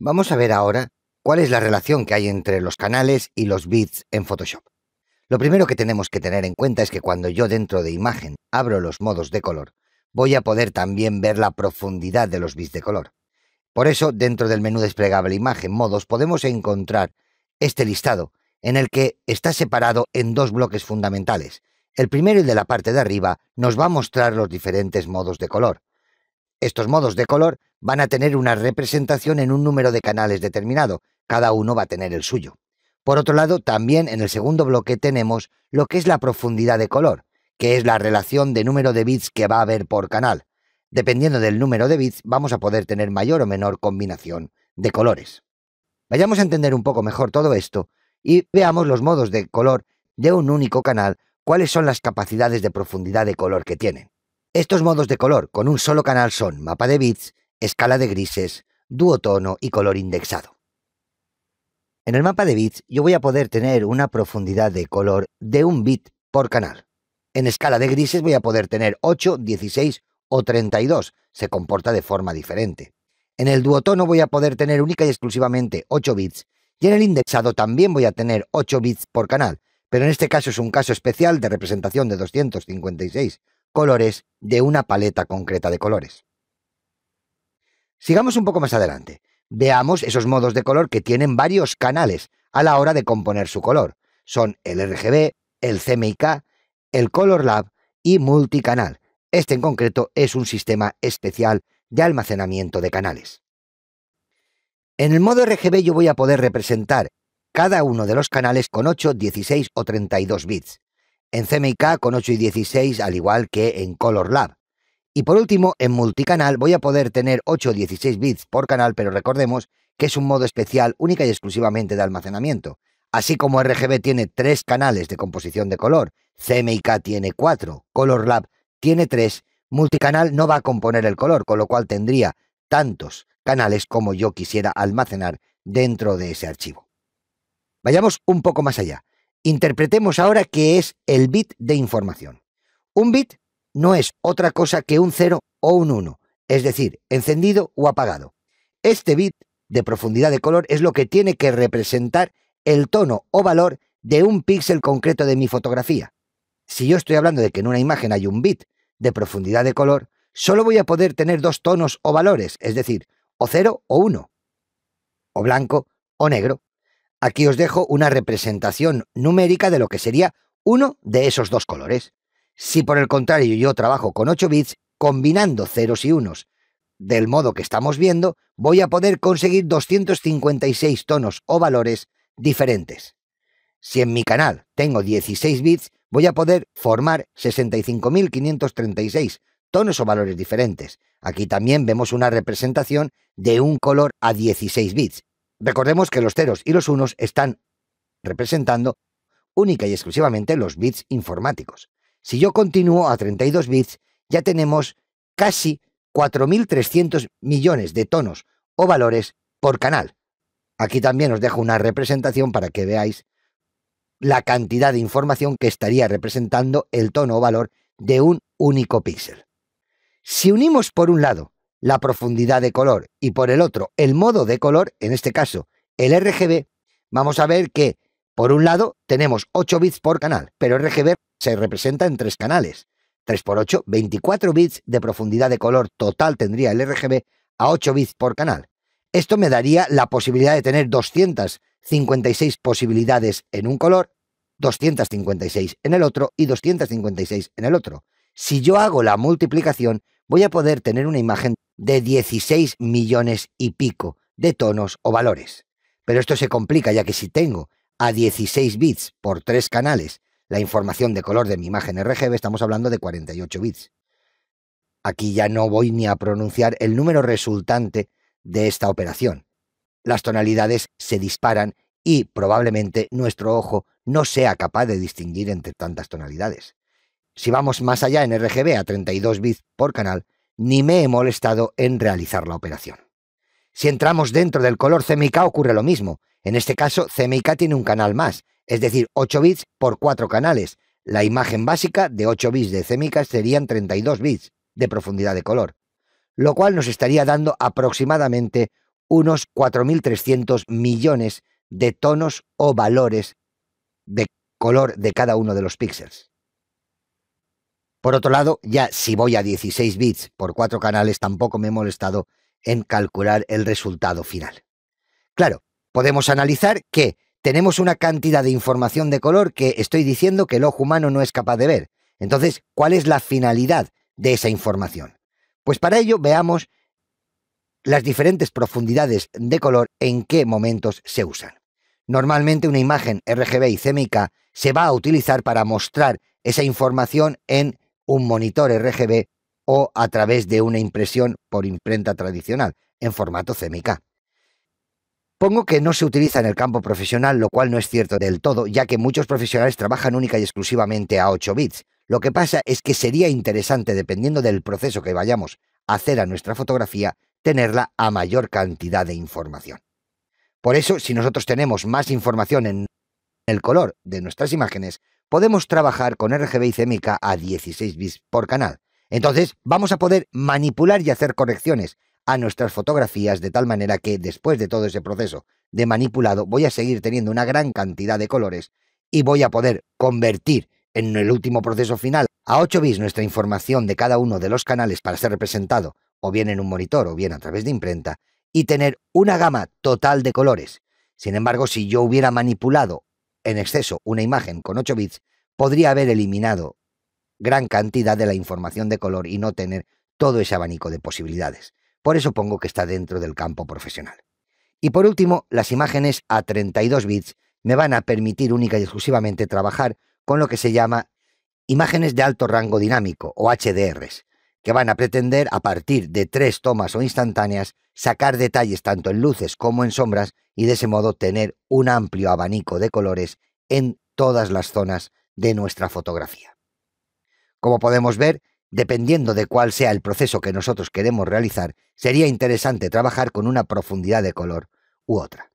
Vamos a ver ahora cuál es la relación que hay entre los canales y los bits en Photoshop. Lo primero que tenemos que tener en cuenta es que cuando yo dentro de imagen abro los modos de color, voy a poder también ver la profundidad de los bits de color. Por eso, dentro del menú desplegable imagen modos podemos encontrar este listado en el que está separado en dos bloques fundamentales. El primero, el de la parte de arriba, nos va a mostrar los diferentes modos de color. Estos modos de color van a tener una representación en un número de canales determinado, cada uno va a tener el suyo. Por otro lado, también en el segundo bloque tenemos lo que es la profundidad de color, que es la relación de número de bits que va a haber por canal. Dependiendo del número de bits vamos a poder tener mayor o menor combinación de colores. Vayamos a entender un poco mejor todo esto y veamos los modos de color de un único canal, cuáles son las capacidades de profundidad de color que tienen. Estos modos de color con un solo canal son mapa de bits, escala de grises, duotono y color indexado. En el mapa de bits yo voy a poder tener una profundidad de color de un bit por canal. En escala de grises voy a poder tener 8, 16 o 32, se comporta de forma diferente. En el duotono voy a poder tener única y exclusivamente 8 bits y en el indexado también voy a tener 8 bits por canal, pero en este caso es un caso especial de representación de 256 colores de una paleta concreta de colores. Sigamos un poco más adelante. Veamos esos modos de color que tienen varios canales a la hora de componer su color. Son el RGB, el CMYK, el Color Lab y multicanal. Este en concreto es un sistema especial de almacenamiento de canales. En el modo RGB yo voy a poder representar cada uno de los canales con 8, 16 o 32 bits. En CMYK con 8 y 16 al igual que en Color Lab. Y por último, en multicanal voy a poder tener 8 o 16 bits por canal, pero recordemos que es un modo especial única y exclusivamente de almacenamiento. Así como RGB tiene 3 canales de composición de color, CMYK tiene 4, Color Lab tiene 3, multicanal no va a componer el color, con lo cual tendría tantos canales como yo quisiera almacenar dentro de ese archivo. Vayamos un poco más allá. Interpretemos ahora qué es el bit de información. Un bit no es otra cosa que un 0 o un 1, es decir, encendido o apagado. Este bit de profundidad de color es lo que tiene que representar el tono o valor de un píxel concreto de mi fotografía. Si yo estoy hablando de que en una imagen hay un bit de profundidad de color, solo voy a poder tener dos tonos o valores, es decir, o 0 o 1, o blanco o negro. Aquí os dejo una representación numérica de lo que sería uno de esos dos colores. Si por el contrario yo trabajo con 8 bits, combinando ceros y unos, del modo que estamos viendo, voy a poder conseguir 256 tonos o valores diferentes. Si en mi canal tengo 16 bits, voy a poder formar 65.536 tonos o valores diferentes. Aquí también vemos una representación de un color a 16 bits. Recordemos que los ceros y los unos están representando única y exclusivamente los bits informáticos. Si yo continúo a 32 bits, ya tenemos casi 4.300 millones de tonos o valores por canal. Aquí también os dejo una representación para que veáis la cantidad de información que estaría representando el tono o valor de un único píxel. Si unimos por un lado la profundidad de color y por el otro el modo de color, en este caso el RGB, vamos a ver que por un lado tenemos 8 bits por canal, pero RGB se representa en tres canales. 3 por 8 24 bits de profundidad de color total tendría el RGB a 8 bits por canal. Esto me daría la posibilidad de tener 256 posibilidades en un color, 256 en el otro y 256 en el otro. Si yo hago la multiplicación, voy a poder tener una imagen de 16 millones y pico de tonos o valores. Pero esto se complica ya que si tengo a 16 bits por tres canales la información de color de mi imagen RGB, estamos hablando de 48 bits. Aquí ya no voy ni a pronunciar el número resultante de esta operación. Las tonalidades se disparan y probablemente nuestro ojo no sea capaz de distinguir entre tantas tonalidades. Si vamos más allá en RGB a 32 bits por canal, ni me he molestado en realizar la operación. Si entramos dentro del color CMYK ocurre lo mismo. En este caso, CMYK tiene un canal más, es decir, 8 bits por 4 canales. La imagen básica de 8 bits de cémicas serían 32 bits de profundidad de color, lo cual nos estaría dando aproximadamente unos 4.300 millones de tonos o valores de color de cada uno de los píxeles. Por otro lado, ya si voy a 16 bits por 4 canales, tampoco me he molestado en calcular el resultado final. Claro, podemos analizar que tenemos una cantidad de información de color que estoy diciendo que el ojo humano no es capaz de ver. Entonces, ¿cuál es la finalidad de esa información? Pues para ello veamos las diferentes profundidades de color en qué momentos se usan. Normalmente una imagen RGB y CMYK se va a utilizar para mostrar esa información en un monitor RGB o a través de una impresión por imprenta tradicional en formato CMYK. Pongo que no se utiliza en el campo profesional, lo cual no es cierto del todo, ya que muchos profesionales trabajan única y exclusivamente a 8 bits. Lo que pasa es que sería interesante, dependiendo del proceso que vayamos a hacer a nuestra fotografía, tenerla a mayor cantidad de información. Por eso, si nosotros tenemos más información en el color de nuestras imágenes, podemos trabajar con RGB y CMYK a 16 bits por canal. Entonces, vamos a poder manipular y hacer correcciones a nuestras fotografías de tal manera que después de todo ese proceso de manipulado voy a seguir teniendo una gran cantidad de colores y voy a poder convertir en el último proceso final a 8 bits nuestra información de cada uno de los canales para ser representado o bien en un monitor o bien a través de imprenta y tener una gama total de colores. Sin embargo, si yo hubiera manipulado en exceso una imagen con 8 bits, podría haber eliminado gran cantidad de la información de color y no tener todo ese abanico de posibilidades. Por eso pongo que está dentro del campo profesional. Y por último, las imágenes a 32 bits me van a permitir única y exclusivamente trabajar con lo que se llama imágenes de alto rango dinámico o HDRs, que van a pretender, a partir de tres tomas o instantáneas, sacar detalles tanto en luces como en sombras y de ese modo tener un amplio abanico de colores en todas las zonas de nuestra fotografía. Como podemos ver, Dependiendo de cuál sea el proceso que nosotros queremos realizar, sería interesante trabajar con una profundidad de color u otra.